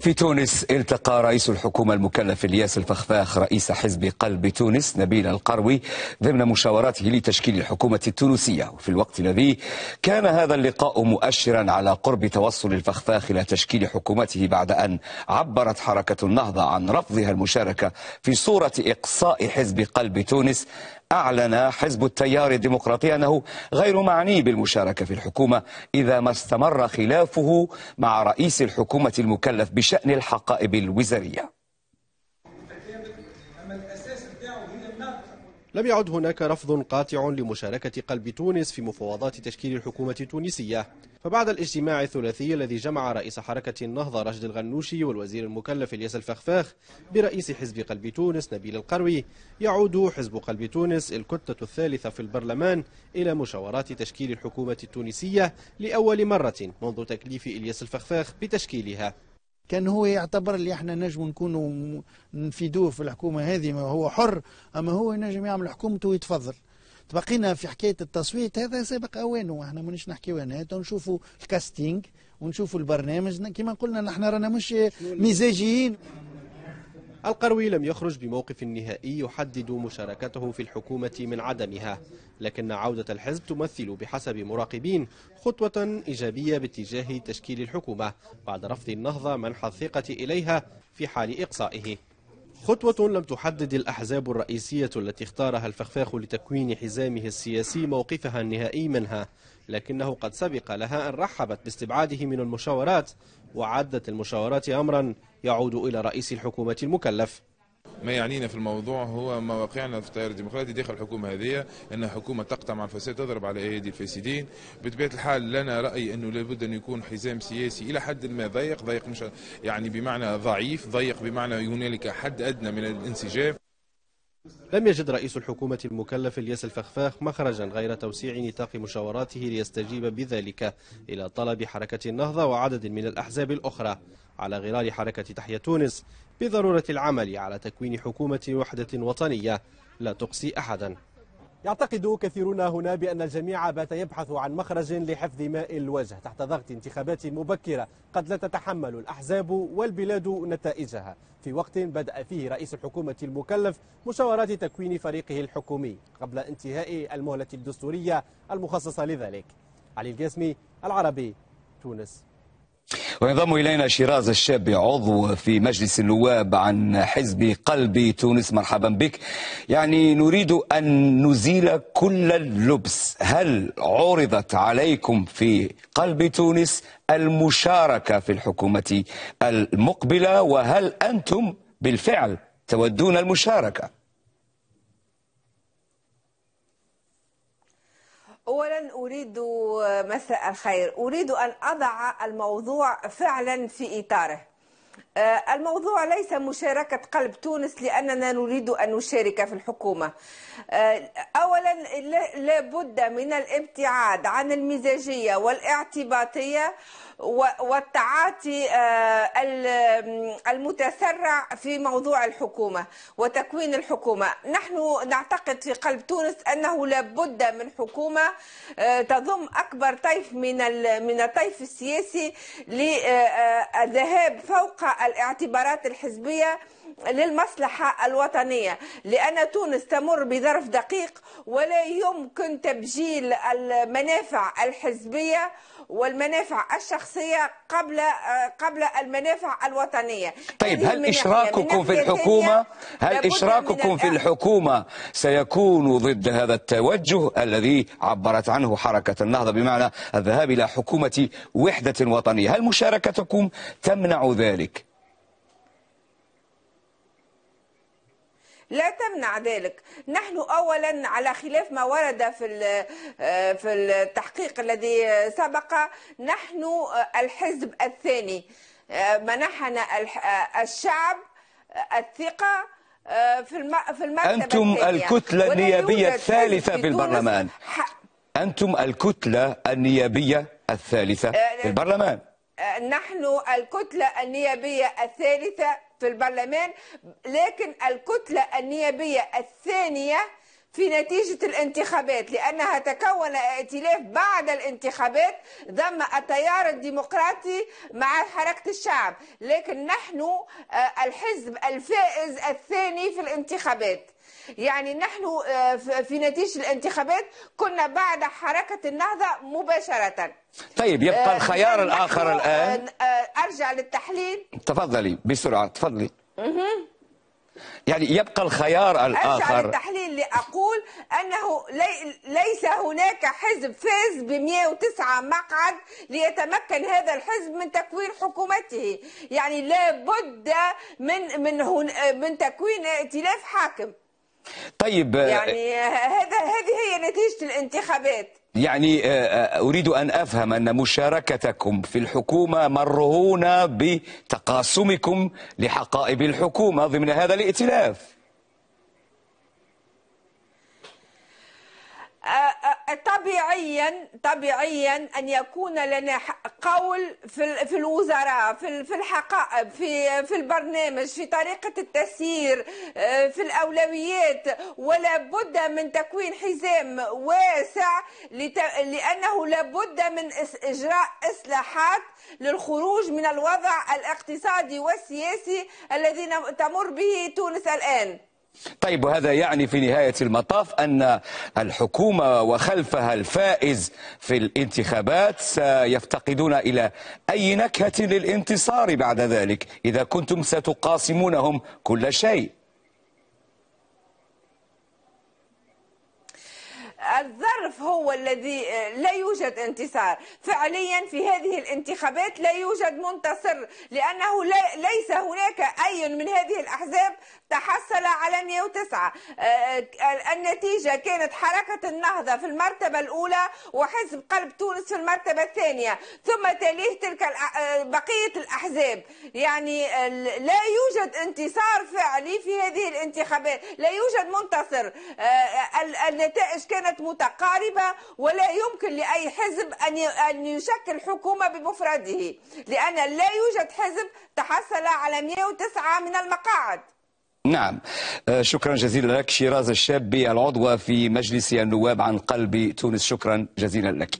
في تونس التقى رئيس الحكومة المكلف الياس الفخفاخ رئيس حزب قلب تونس نبيل القروي ضمن مشاوراته لتشكيل الحكومة التونسية وفي الوقت الذي كان هذا اللقاء مؤشرا على قرب توصل الفخفاخ إلى تشكيل حكومته بعد أن عبرت حركة النهضة عن رفضها المشاركة في صورة إقصاء حزب قلب تونس أعلن حزب التيار الديمقراطي أنه غير معني بالمشاركة في الحكومة إذا ما استمر خلافه مع رئيس الحكومة المكلف بشكل بشأن الحقائب الوزارية لم يعد هناك رفض قاطع لمشاركة قلب تونس في مفاوضات تشكيل الحكومة التونسية فبعد الاجتماع الثلاثي الذي جمع رئيس حركة النهضة رشد الغنوشي والوزير المكلف الياس الفخفاخ برئيس حزب قلب تونس نبيل القروي يعود حزب قلب تونس الكتلة الثالثة في البرلمان إلى مشاورات تشكيل الحكومة التونسية لأول مرة منذ تكليف الياس الفخفاخ بتشكيلها كان هو يعتبر اللي احنا نجم نكونوا نفيدوه في الحكومة هذه ما هو حر أما هو نجم يعمل حكومته ويتفضل تبقينا في حكاية التصويت هذا سابق أوانه احنا مانيش نحكيو أنا نشوفوا الكاستينج ونشوفوا البرنامج كما قلنا نحن رانا مش مزاجيين القروي لم يخرج بموقف نهائي يحدد مشاركته في الحكومة من عدمها لكن عودة الحزب تمثل بحسب مراقبين خطوة إيجابية باتجاه تشكيل الحكومة بعد رفض النهضة منح الثقة إليها في حال إقصائه خطوة لم تحدد الأحزاب الرئيسية التي اختارها الفخفاخ لتكوين حزامه السياسي موقفها النهائي منها لكنه قد سبق لها أن رحبت باستبعاده من المشاورات وعدت المشاورات أمرا يعود إلى رئيس الحكومة المكلف ما يعنينا في الموضوع هو مواقعنا في التيار الديمقراطي داخل الحكومه هذه ان حكومه تقطع مع الفساد تضرب على ايادي الفاسدين بطبيعه الحال لنا راي انه لابد ان يكون حزام سياسي الى حد ما ضيق ضيق مش يعني بمعنى ضعيف ضيق بمعنى هنالك حد ادنى من الانسجام لم يجد رئيس الحكومة المكلف الياس الفخفاخ مخرجا غير توسيع نطاق مشاوراته ليستجيب بذلك إلى طلب حركة النهضة وعدد من الأحزاب الأخرى على غرار حركة تحيا تونس بضرورة العمل على تكوين حكومة وحدة وطنية لا تقصي أحدا يعتقد كثيرون هنا بأن الجميع بات يبحث عن مخرج لحفظ ماء الوجه تحت ضغط انتخابات مبكرة قد لا تتحمل الأحزاب والبلاد نتائجها في وقت بدأ فيه رئيس الحكومة المكلف مشاورات تكوين فريقه الحكومي قبل انتهاء المهلة الدستورية المخصصة لذلك علي الجسمي العربي تونس وينضم إلينا شيراز الشابي عضو في مجلس النواب عن حزب قلبي تونس مرحبا بك يعني نريد أن نزيل كل اللبس هل عرضت عليكم في قلب تونس المشاركة في الحكومة المقبلة وهل أنتم بالفعل تودون المشاركة اولا اريد مساء الخير اريد ان اضع الموضوع فعلا في اطاره آه، الموضوع ليس مشاركة قلب تونس لأننا نريد أن نشارك في الحكومة آه، أولا لابد من الابتعاد عن المزاجية والاعتباطية والتعاطي آه، المتسرع في موضوع الحكومة وتكوين الحكومة نحن نعتقد في قلب تونس أنه لابد من حكومة آه، تضم أكبر طيف من من الطيف السياسي للذهاب آه، فوق الاعتبارات الحزبية للمصلحة الوطنية لأن تونس تمر بظرف دقيق ولا يمكن تبجيل المنافع الحزبية والمنافع الشخصية قبل قبل المنافع الوطنية طيب هل إشراككم في الحكومة هل إشراككم في الحكومة سيكون ضد هذا التوجه الذي عبرت عنه حركة النهضة بمعنى الذهاب إلى حكومة وحدة وطنية هل مشاركتكم تمنع ذلك؟ لا تمنع ذلك نحن اولا على خلاف ما ورد في آه، في التحقيق الذي سبق نحن آه، الحزب الثاني آه، منحنا الشعب الثقه في المرتبة أنتم الكتلة النيابية الثالثة في البرلمان أنتم الكتلة النيابية الثالثة في البرلمان نحن الكتلة النيابية الثالثة في البرلمان لكن الكتلة النيابية الثانية في نتيجة الانتخابات لأنها تكون ائتلاف بعد الانتخابات ضم التيار الديمقراطي مع حركة الشعب لكن نحن آه، الحزب الفائز الثاني في الانتخابات يعني نحن آه، في نتيجة الانتخابات كنا بعد حركة النهضة مباشرة طيب يبقى آه، الخيار الآخر الآن أرجع للتحليل تفضلي بسرعة تفضلي يعني يبقى الخيار الآخر أرجع للتحليل أقول أنه لي ليس هناك حزب فاز ب 109 مقعد ليتمكن هذا الحزب من تكوين حكومته يعني لابد من من من تكوين ائتلاف حاكم طيب يعني هذا هذه هي نتيجة الانتخابات يعني آه، آه، أريد أن أفهم أن مشاركتكم في الحكومة مرهونة بتقاسمكم لحقائب الحكومة ضمن هذا الائتلاف طبيعيا طبيعيا ان يكون لنا قول في في الوزراء في الحقائب في في البرنامج في طريقه التسيير آه، في الاولويات ولا بد من تكوين حزام واسع لانه لا بد من اجراء اصلاحات للخروج من الوضع الاقتصادي والسياسي الذي تمر به تونس الان طيب وهذا يعني في نهاية المطاف أن الحكومة وخلفها الفائز في الانتخابات سيفتقدون إلى أي نكهة للانتصار بعد ذلك إذا كنتم ستقاسمونهم كل شيء الظرف هو الذي آه، لا يوجد انتصار فعليا في هذه الانتخابات لا يوجد منتصر لأنه ليس هناك أي من هذه الأحزاب تحصل على 109 آه، آه، النتيجة كانت حركة النهضة في المرتبة الأولى وحزب قلب تونس في المرتبة الثانية ثم تليه تلك بقية الأحزاب يعني لا يوجد انتصار فعلي في هذه الانتخابات لا يوجد منتصر النتائج كانت متقاربة غريبة ولا يمكن لأي حزب أن أن يشكل حكومة بمفرده لأن لا يوجد حزب تحصل على 109 من المقاعد نعم آه، شكرا جزيلا لك شيراز الشابي العضوة في مجلس النواب عن قلب تونس شكرا جزيلا لك